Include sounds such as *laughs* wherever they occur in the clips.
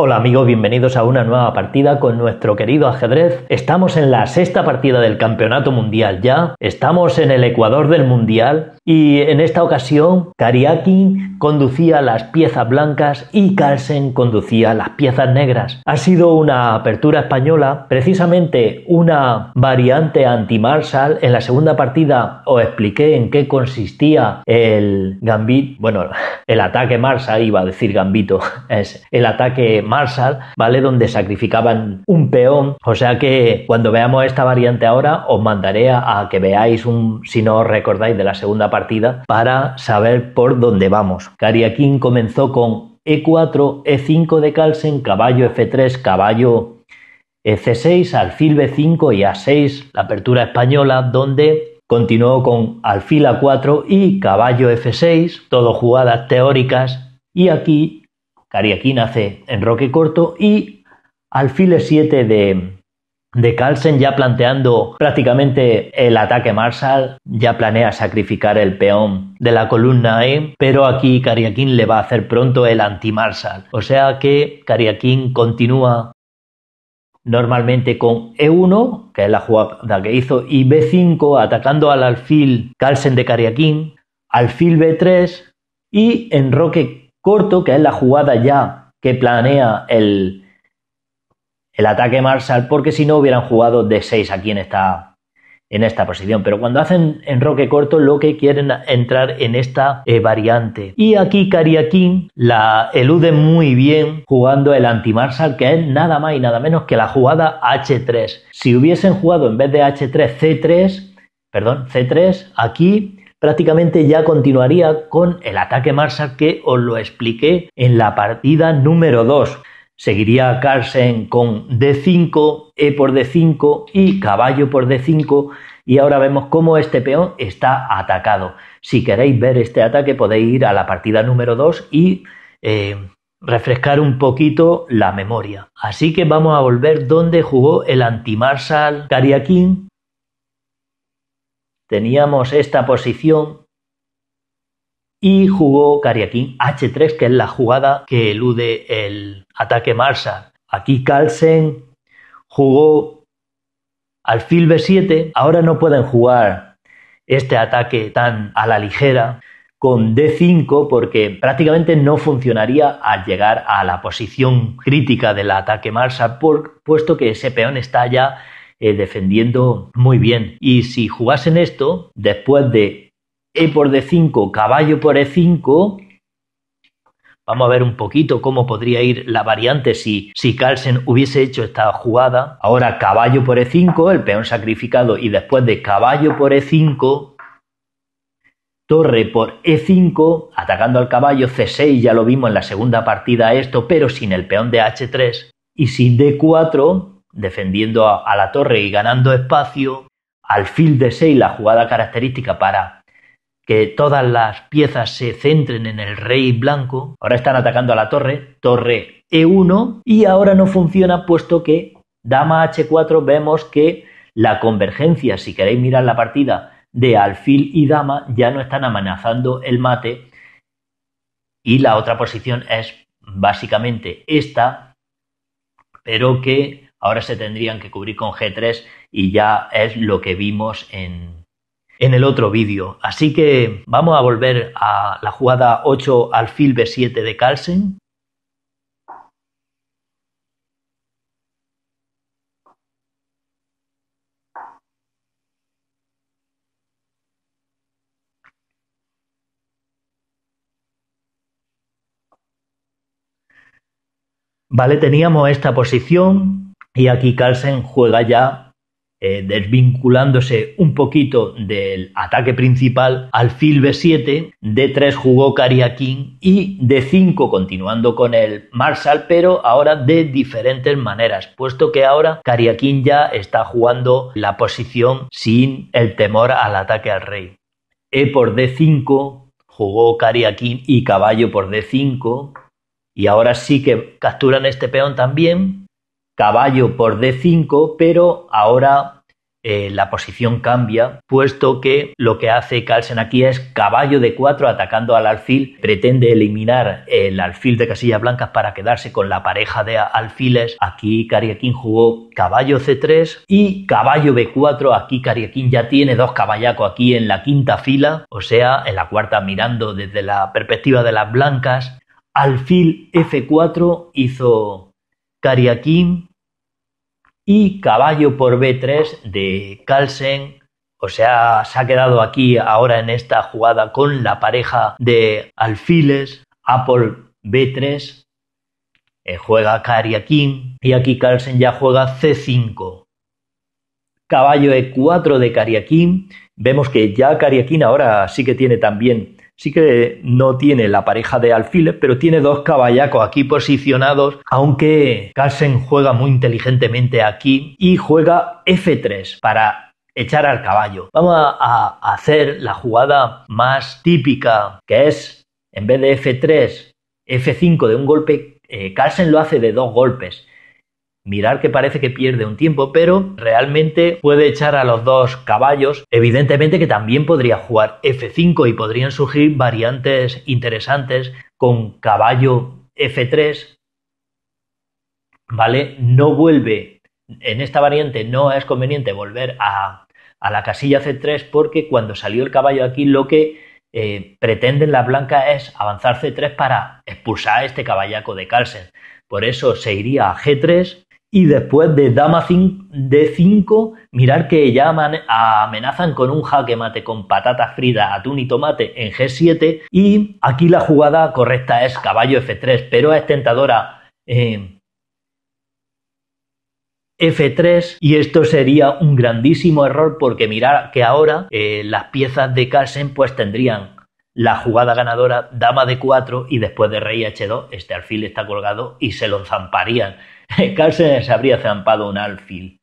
Hola amigos, bienvenidos a una nueva partida con nuestro querido ajedrez. Estamos en la sexta partida del Campeonato Mundial ya, estamos en el Ecuador del Mundial y en esta ocasión Kariakin conducía las piezas blancas y Carlsen conducía las piezas negras. Ha sido una apertura española, precisamente una variante anti-Marshall. En la segunda partida os expliqué en qué consistía el gambit, bueno, el ataque Marshal, iba a decir gambito, *laughs* es el ataque Marshall, ¿vale? Donde sacrificaban un peón. O sea que cuando veamos esta variante ahora, os mandaré a, que veáis un, si no os recordáis, de la segunda partida para saber por dónde vamos. King comenzó con E4, E5 de Carlsen, caballo F3, caballo f 6 alfil B5 y A6, la apertura española, donde continuó con alfil A4 y caballo F6, todo jugadas teóricas, y aquí Cariaquín hace enroque corto y alfil e 7 de, de Carlsen ya planteando prácticamente el ataque Marshall, ya planea sacrificar el peón de la columna E, pero aquí Cariaquín le va a hacer pronto el anti-Marshall. O sea que Cariaquín continúa normalmente con E1, que es la jugada que hizo, y B5 atacando al alfil Carlsen de Cariaquín, alfil B3 y enroque corto, que es la jugada ya que planea el, el ataque Marshall, porque si no hubieran jugado de 6 aquí en esta, en esta posición. Pero cuando hacen enroque corto, lo que quieren entrar en esta eh, variante. Y aquí Kariakin la elude muy bien jugando el anti-Marshall, que es nada más y nada menos que la jugada H3. Si hubiesen jugado en vez de H3, C3, perdón, C3, aquí prácticamente ya continuaría con el ataque Marshall que os lo expliqué en la partida número 2. Seguiría Carlsen con D5, E por D5 y caballo por D5 y ahora vemos cómo este peón está atacado. Si queréis ver este ataque podéis ir a la partida número 2 y eh, refrescar un poquito la memoria. Así que vamos a volver donde jugó el anti Marshall Kariakin teníamos esta posición y jugó Kariakin H3, que es la jugada que elude el ataque Marshall. Aquí Carlsen jugó alfil B7, ahora no pueden jugar este ataque tan a la ligera con D5 porque prácticamente no funcionaría al llegar a la posición crítica del ataque Marshall, puesto que ese peón está ya eh, defendiendo muy bien. Y si jugasen esto, después de E por D5, caballo por E5, Vamos a ver un poquito cómo podría ir la variante si, si Carlsen hubiese hecho esta jugada. Ahora caballo por E5, el peón sacrificado y después de caballo por E5, torre por E5, atacando al caballo C6, ya lo vimos en la segunda partida esto, pero sin el peón de H3 y sin D4 defendiendo a, la torre y ganando espacio, alfil de 6 la jugada característica para que todas las piezas se centren en el rey blanco. Ahora están atacando a la torre, torre E1, y ahora no funciona puesto que dama H4 vemos que la convergencia, si queréis mirar la partida de alfil y dama, ya no están amenazando el mate. Y la otra posición es básicamente esta, pero que ahora se tendrían que cubrir con G3 y ya es lo que vimos en, el otro vídeo. Así que vamos a volver a la jugada 8 alfil B7 de Carlsen. Vale, teníamos esta posición, y aquí Carlsen juega ya eh, desvinculándose un poquito del ataque principal al fil B7, d 3 jugó Kariakin y d 5 continuando con el Marshall, pero ahora de diferentes maneras, puesto que ahora Kariakin ya está jugando la posición sin el temor al ataque al rey. E por D5 jugó Kariakin y caballo por D5 y ahora sí que capturan este peón también caballo por D5, pero ahora eh, la posición cambia, puesto que lo que hace Carlsen aquí es caballo de 4 atacando al alfil, pretende eliminar el alfil de casillas blancas para quedarse con la pareja de alfiles. Aquí Cariaquín jugó caballo C3 y caballo B4. Aquí Cariaquín ya tiene dos caballacos aquí en la quinta fila, o sea, en la cuarta mirando desde la perspectiva de las blancas. Alfil F4 hizo Cariaquín y caballo por B3 de Carlsen. O sea, se ha quedado aquí ahora en esta jugada con la pareja de alfiles, Apple B3, eh, juega Kariakin y aquí Carlsen ya juega C5. Caballo E4 de Kariakin. Vemos que ya Kariakin ahora sí que tiene también sí que no tiene la pareja de alfiles, pero tiene dos caballacos aquí posicionados, aunque Carlsen juega muy inteligentemente aquí y juega F3 para echar al caballo. Vamos a, hacer la jugada más típica, que es, en vez de F3, F5 de un golpe, eh, Carlsen lo hace de dos golpes. Mirar que parece que pierde un tiempo, pero realmente puede echar a los dos caballos. Evidentemente que también podría jugar F5 y podrían surgir variantes interesantes con caballo F3. ¿Vale? No vuelve, en esta variante no es conveniente volver a, la casilla C3 porque cuando salió el caballo aquí lo que eh, pretenden las blancas es avanzar C3 para expulsar a este caballaco de Carlsen. Por eso se iría a G3 y después de dama d5, mirar que ya amenazan con un jaque mate con patatas fritas, atún y tomate en g7. Y aquí la jugada correcta es caballo f3, pero es tentadora f3. Y esto sería un grandísimo error porque mirar que ahora eh, las piezas de Carlsen pues tendrían la jugada ganadora dama d4 y después de rey h2 este alfil está colgado y se lo zamparían. *laughs* Carlsen se habría zampado un alfil.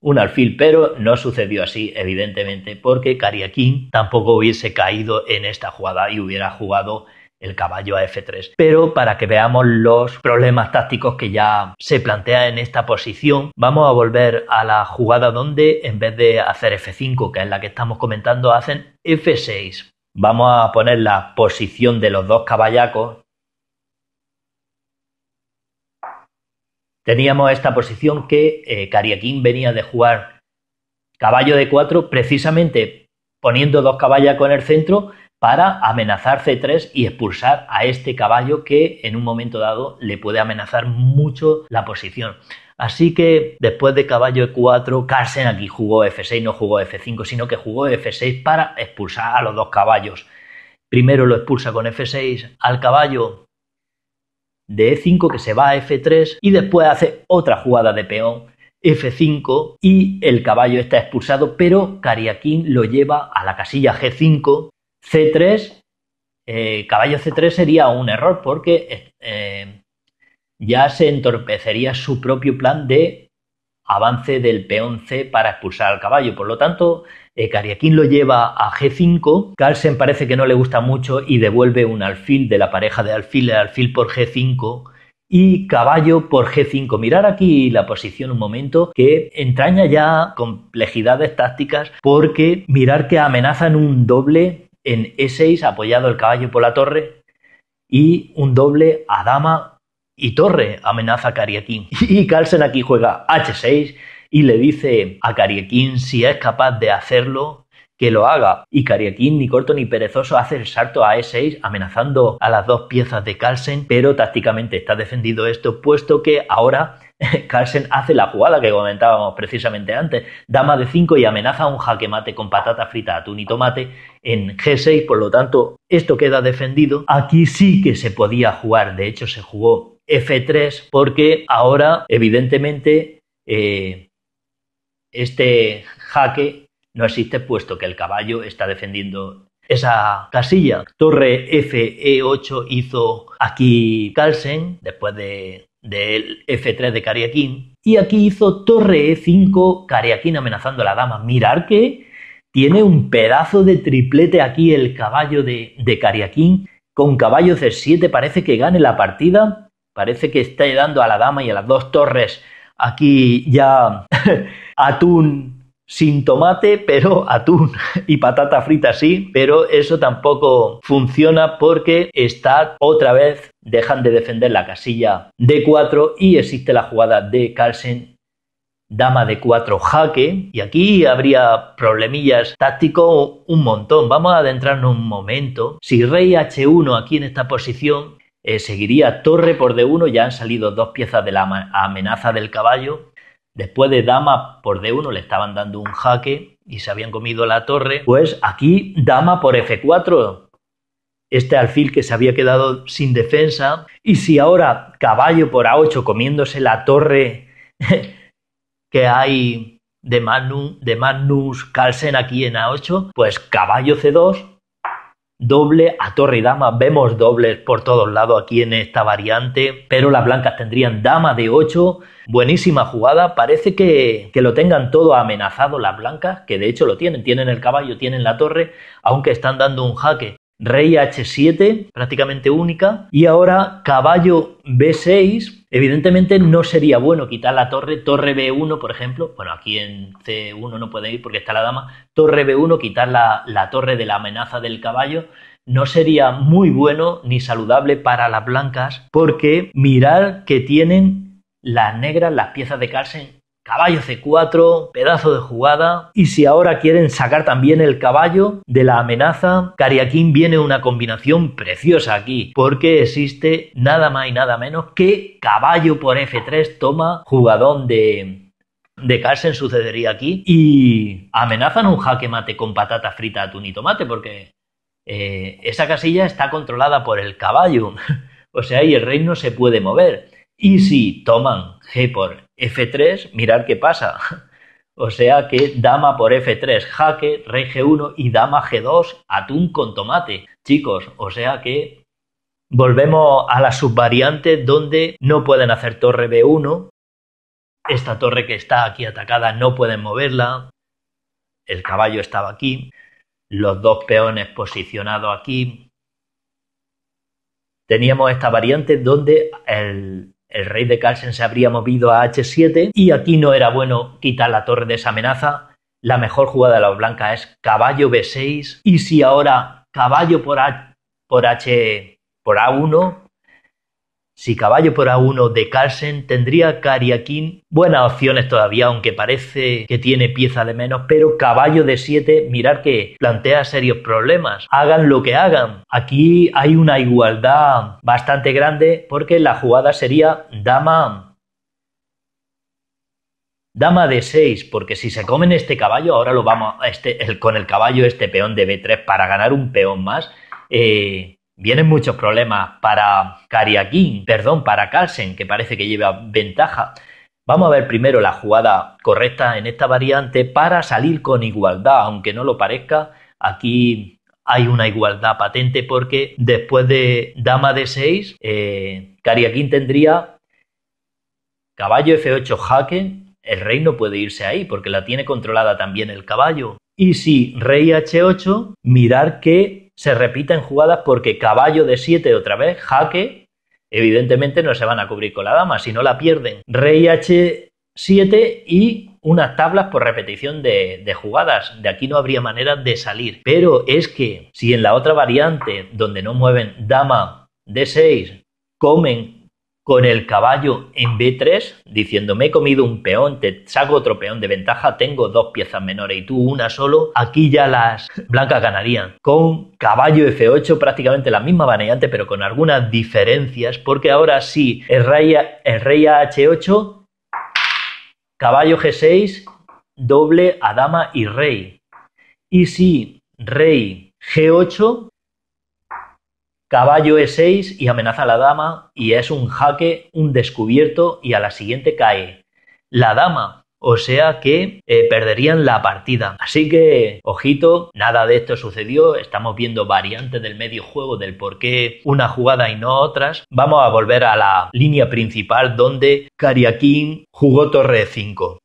Un alfil, pero no sucedió así, evidentemente, porque Kariakin tampoco hubiese caído en esta jugada y hubiera jugado el caballo a F3. Pero para que veamos los problemas tácticos que ya se plantea en esta posición, vamos a volver a la jugada donde en vez de hacer F5, que es la que estamos comentando, hacen F6. Vamos a poner la posición de los dos caballacos teníamos esta posición que eh, Cariaquín venía de jugar caballo de 4 precisamente poniendo dos caballas con el centro para amenazar C3 y expulsar a este caballo que en un momento dado le puede amenazar mucho la posición. Así que después de caballo E4, Carlsen aquí jugó F6, no jugó F5, sino que jugó F6 para expulsar a los dos caballos. Primero lo expulsa con F6 al caballo de E5 que se va a F3 y después hace otra jugada de peón F5 y el caballo está expulsado, pero Cariaquín lo lleva a la casilla G5, C3. Eh, caballo C3 sería un error porque eh, ya se entorpecería su propio plan de avance del peón C para expulsar al caballo. Por lo tanto, eh, lo lleva a G5, Carlsen parece que no le gusta mucho y devuelve un alfil de la pareja de alfil, el alfil por G5 y caballo por G5. Mirar aquí la posición un momento que entraña ya complejidades tácticas porque mirar que amenazan un doble en E6 apoyado el caballo por la torre y un doble a dama y torre amenaza Cariaquín. *laughs* Y Carlsen aquí juega H6 y le dice a Cariaquín si es capaz de hacerlo, que lo haga. Y Cariaquín, ni corto ni perezoso, hace el salto a E6 amenazando a las dos piezas de Carlsen, pero tácticamente está defendido esto, puesto que ahora *laughs* Carlsen hace la jugada que comentábamos precisamente antes, dama de 5 y amenaza un jaque mate con patata frita, atún y tomate en G6, por lo tanto esto queda defendido. Aquí sí que se podía jugar, de hecho se jugó F3 porque ahora evidentemente eh, este jaque no existe puesto que el caballo está defendiendo esa casilla. Torre FE8 hizo aquí Carlsen, después del F3 de Cariaquín. Y aquí hizo torre E5, Cariaquín amenazando a la dama. Mirar que tiene un pedazo de triplete aquí el caballo de, de Cariaquín. Con caballo C7 parece que gane la partida. Parece que está dando a la dama y a las dos torres Aquí ya *laughs* atún sin tomate, pero *laughs* atún y patata frita sí, pero eso tampoco funciona porque está otra vez dejan de defender la casilla d 4 y existe la jugada de Carlsen dama de 4 jaque y aquí habría problemillas táctico un montón. Vamos a adentrarnos un momento. Si rey h1 aquí en esta posición eh, seguiría torre por D1, ya han salido dos piezas de la amenaza del caballo. Después de dama por D1 le estaban dando un jaque y se habían comido la torre. Pues aquí dama por F4. Este alfil que se había quedado sin defensa. Y si ahora caballo por A8 comiéndose la torre *laughs* que hay de Magnus, de Magnus Carlsen aquí en A8, pues caballo C2 doble a torre y dama. Vemos dobles por todos lados aquí en esta variante, pero las blancas tendrían dama de 8. Buenísima jugada. Parece que, que, lo tengan todo amenazado las blancas, que de hecho lo tienen. Tienen el caballo, tienen la torre, aunque están dando un jaque. Rey H7, prácticamente única. Y ahora caballo B6, Evidentemente no sería bueno quitar la torre, torre B1, por ejemplo, bueno, aquí en C1 no puede ir porque está la dama, torre B1, quitar la, torre de la amenaza del caballo, no sería muy bueno ni saludable para las blancas porque mirad que tienen las negras, las piezas de Carlsen caballo C4, pedazo de jugada. Y si ahora quieren sacar también el caballo de la amenaza, Cariaquín viene una combinación preciosa aquí, porque existe nada más y nada menos que caballo por F3 toma jugadón de de en sucedería aquí y amenazan un jaque mate con patata frita, atún y tomate porque eh, esa casilla está controlada por el caballo, *laughs* o sea, y el rey no se puede mover. Y si toman G por F3, mirar qué pasa. *laughs* O sea que dama por F3, jaque, rey G1 y dama G2, atún con tomate. Chicos, o sea que volvemos a la subvariante donde no pueden hacer torre B1. Esta torre que está aquí atacada no pueden moverla. El caballo estaba aquí. Los dos peones posicionados aquí. Teníamos esta variante donde el, el rey de Carlsen se habría movido a H7 y aquí no era bueno quitar la torre de esa amenaza. La mejor jugada de la blanca es caballo B6 y si ahora caballo por, por H por A1 si caballo por A1 de Carlsen, tendría Cariaquín. buenas opciones todavía, aunque parece que tiene pieza de menos, pero caballo de 7, mirar que plantea serios problemas. Hagan lo que hagan. Aquí hay una igualdad bastante grande porque la jugada sería dama dama de 6, porque si se comen este caballo, ahora lo vamos a este, con el caballo este peón de B3 para ganar un peón más, eh, Vienen muchos problemas para Kariakin, perdón, para Carlsen, que parece que lleva ventaja. Vamos a ver primero la jugada correcta en esta variante para salir con igualdad, aunque no lo parezca. Aquí hay una igualdad patente porque después de dama de 6, eh, tendría caballo F8 jaque. El rey no puede irse ahí porque la tiene controlada también el caballo. Y si rey H8, mirar que se repiten jugadas porque caballo de 7 otra vez, jaque, evidentemente no se van a cubrir con la dama, si no la pierden. Rey H7 y unas tablas por repetición de, de, jugadas. De aquí no habría manera de salir. Pero es que si en la otra variante, donde no mueven dama D6, comen con el caballo en B3, diciendo me he comido un peón, te saco otro peón de ventaja, tengo dos piezas menores y tú una solo, aquí ya las blancas ganarían. Con caballo F8 prácticamente la misma variante, pero con algunas diferencias, porque ahora sí, el rey, el rey a H8, caballo G6, doble a dama y rey. Y si rey G8, Caballo E6 y amenaza a la dama y es un jaque, un descubierto y a la siguiente cae la dama. O sea que eh, perderían la partida. Así que, ojito, nada de esto sucedió. Estamos viendo variantes del medio juego del por qué una jugada y no otras. Vamos a volver a la línea principal donde Kariakin jugó torre 5.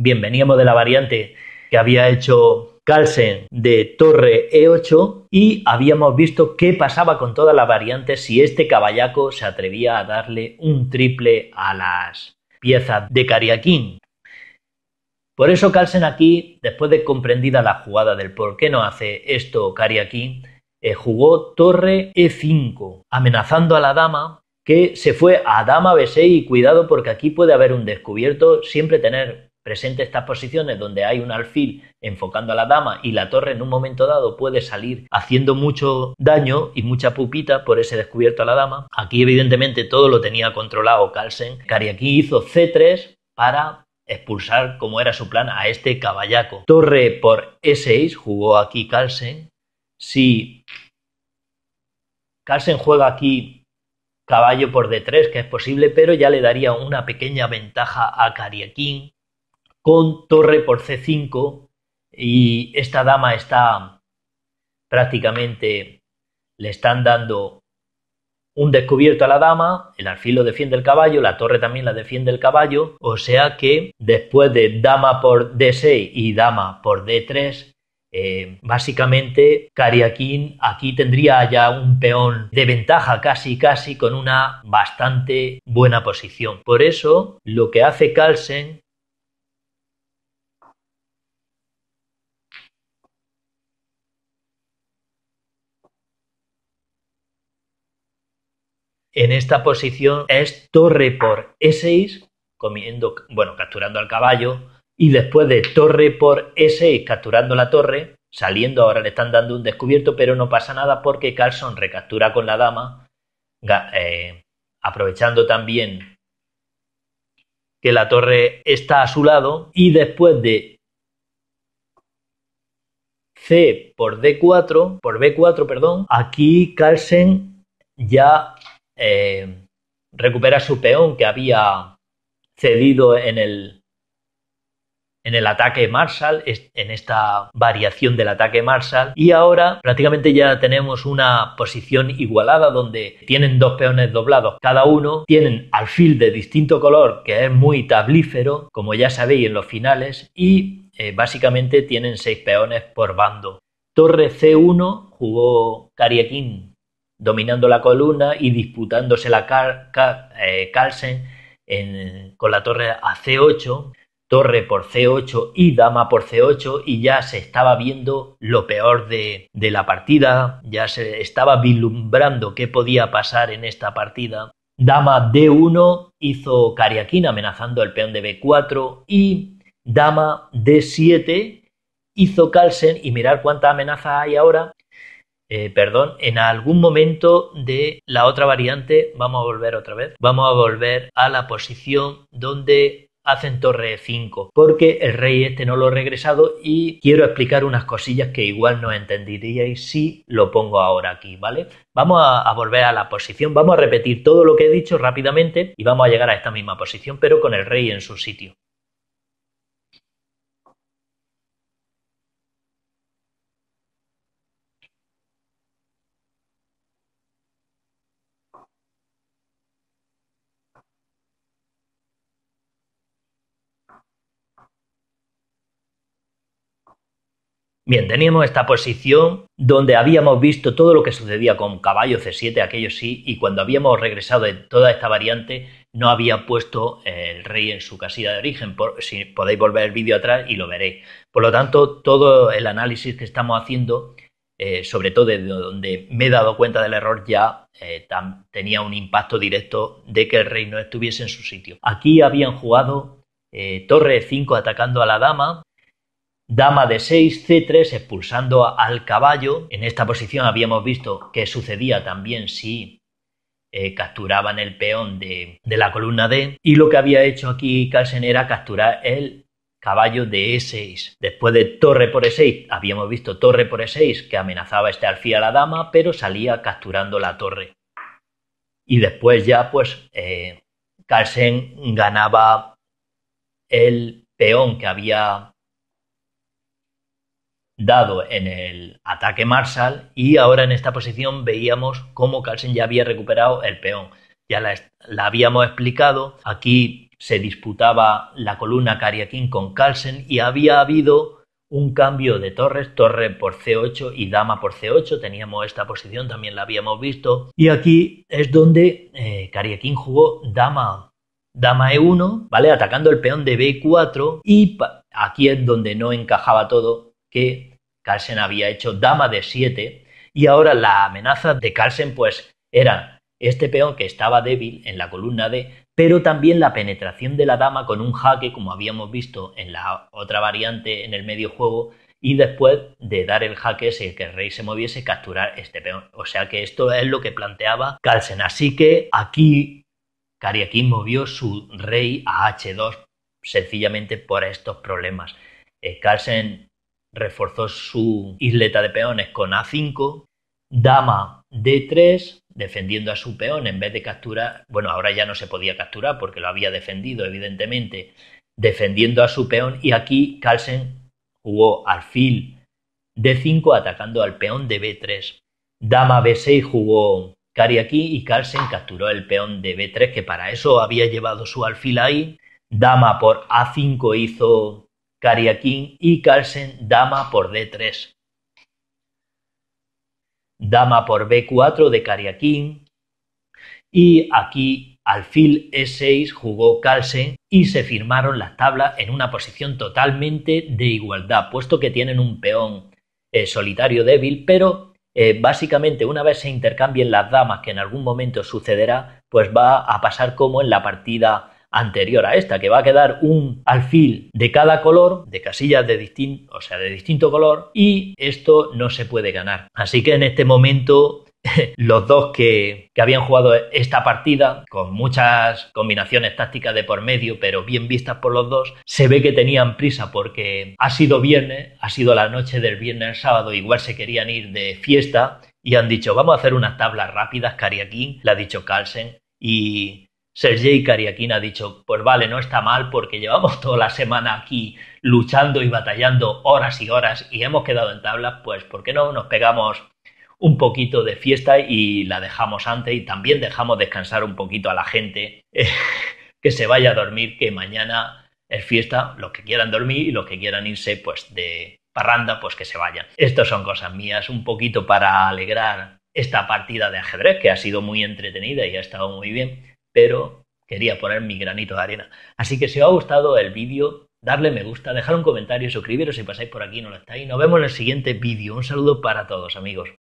Bien, veníamos de la variante que había hecho Carlsen de torre E8 y habíamos visto qué pasaba con todas las variantes si este caballaco se atrevía a darle un triple a las piezas de Cariaquín. Por eso Carlsen aquí, después de comprendida la jugada del por qué no hace esto Cariaquín, eh, jugó torre E5, amenazando a la dama que se fue a dama B6 y cuidado porque aquí puede haber un descubierto, siempre tener presente estas posiciones donde hay un alfil enfocando a la dama y la torre en un momento dado puede salir haciendo mucho daño y mucha pupita por ese descubierto a la dama. Aquí evidentemente todo lo tenía controlado Carlsen. Cariaquí hizo C3 para expulsar como era su plan a este caballaco. Torre por E6 jugó aquí Carlsen. Si Carlsen juega aquí caballo por D3, que es posible, pero ya le daría una pequeña ventaja a Kariakin con torre por c5 y esta dama está prácticamente, le están dando un descubierto a la dama, el alfil lo defiende el caballo, la torre también la defiende el caballo, o sea que después de dama por d6 y dama por d3, eh, básicamente Kariakin aquí tendría ya un peón de ventaja casi casi con una bastante buena posición. Por eso lo que hace Carlsen En esta posición es torre por E6, comiendo, bueno, capturando al caballo, y después de torre por E6 capturando la torre, saliendo ahora le están dando un descubierto, pero no pasa nada porque Carlson recaptura con la dama, eh, aprovechando también que la torre está a su lado, y después de C por D4, por B4, perdón, aquí Carlsen ya eh, recupera su peón que había cedido en el, en el ataque Marshall, en esta variación del ataque Marshall. Y ahora prácticamente ya tenemos una posición igualada donde tienen dos peones doblados cada uno, tienen alfil de distinto color que es muy tablífero, como ya sabéis en los finales, y eh, básicamente tienen seis peones por bando. Torre C1 jugó cariquín dominando la columna y disputándose la car eh, con la torre a C8, torre por C8 y dama por C8 y ya se estaba viendo lo peor de, la partida, ya se estaba vislumbrando qué podía pasar en esta partida. Dama D1 hizo Cariaquín amenazando el peón de B4 y dama D7 hizo Carlsen y mirar cuánta amenaza hay ahora eh, perdón, en algún momento de la otra variante vamos a volver otra vez, vamos a volver a la posición donde hacen torre 5 porque el rey este no lo he regresado y quiero explicar unas cosillas que igual no entenderíais si lo pongo ahora aquí, ¿vale? Vamos a, volver a la posición, vamos a repetir todo lo que he dicho rápidamente y vamos a llegar a esta misma posición pero con el rey en su sitio. Bien, teníamos esta posición donde habíamos visto todo lo que sucedía con caballo C7, aquello sí, y cuando habíamos regresado de toda esta variante no había puesto el rey en su casilla de origen. si podéis volver el vídeo atrás y lo veréis. Por lo tanto, todo el análisis que estamos haciendo, eh, sobre todo desde donde me he dado cuenta del error, ya eh, tenía un impacto directo de que el rey no estuviese en su sitio. Aquí habían jugado eh, torre 5 atacando a la dama, dama de 6, c3 expulsando al caballo. En esta posición habíamos visto que sucedía también si eh, capturaban el peón de, de, la columna D. Y lo que había hecho aquí Carlsen era capturar el caballo de E6. Después de torre por E6, habíamos visto torre por E6 que amenazaba este alfil a la dama, pero salía capturando la torre. Y después ya pues eh, Carlsen ganaba el peón que había dado en el ataque Marshall y ahora en esta posición veíamos cómo Carlsen ya había recuperado el peón. Ya la, habíamos explicado, aquí se disputaba la columna Kariakin con Carlsen y había habido un cambio de torres, torre por C8 y dama por C8, teníamos esta posición, también la habíamos visto, y aquí es donde eh, jugó dama, dama E1, ¿vale? Atacando el peón de B4 y aquí es donde no encajaba todo, que Carlsen había hecho dama de 7 y ahora la amenaza de Carlsen pues era este peón que estaba débil en la columna D, pero también la penetración de la dama con un jaque, como habíamos visto en la otra variante en el medio juego, y después de dar el jaque ese que el rey se moviese, capturar este peón. O sea que esto es lo que planteaba Carlsen. Así que aquí Kariakin movió su rey a H2 sencillamente por estos problemas. Eh, Carlsen reforzó su isleta de peones con A5, dama D3, defendiendo a su peón en vez de capturar, bueno, ahora ya no se podía capturar porque lo había defendido, evidentemente, defendiendo a su peón y aquí Carlsen jugó alfil D5 atacando al peón de B3. Dama B6 jugó Cari aquí y Carlsen capturó el peón de B3 que para eso había llevado su alfil ahí. Dama por A5 hizo Cariaquín y Carlsen dama por D3. Dama por B4 de Kariakin y aquí alfil E6 jugó Carlsen y se firmaron las tablas en una posición totalmente de igualdad, puesto que tienen un peón eh, solitario débil, pero eh, básicamente una vez se intercambien las damas, que en algún momento sucederá, pues va a pasar como en la partida anterior a esta, que va a quedar un alfil de cada color, de casillas de distinto, o sea, de distinto color, y esto no se puede ganar. Así que en este momento *laughs* los dos que, habían jugado esta partida, con muchas combinaciones tácticas de por medio, pero bien vistas por los dos, se ve que tenían prisa porque ha sido viernes, ha sido la noche del viernes al sábado, igual se querían ir de fiesta y han dicho, vamos a hacer unas tablas rápidas, cariaquín la ha dicho Carlsen, y Sergei Kariakin ha dicho, pues vale, no está mal porque llevamos toda la semana aquí luchando y batallando horas y horas y hemos quedado en tablas, pues ¿por qué no nos pegamos un poquito de fiesta y la dejamos antes y también dejamos descansar un poquito a la gente *laughs* que se vaya a dormir, que mañana es fiesta, los que quieran dormir y los que quieran irse pues de parranda, pues que se vayan. Estas son cosas mías, un poquito para alegrar esta partida de ajedrez que ha sido muy entretenida y ha estado muy bien pero quería poner mi granito de arena. Así que si os ha gustado el vídeo, darle me gusta, dejar un comentario, suscribiros si pasáis por aquí y no lo estáis. Nos vemos en el siguiente vídeo. Un saludo para todos, amigos.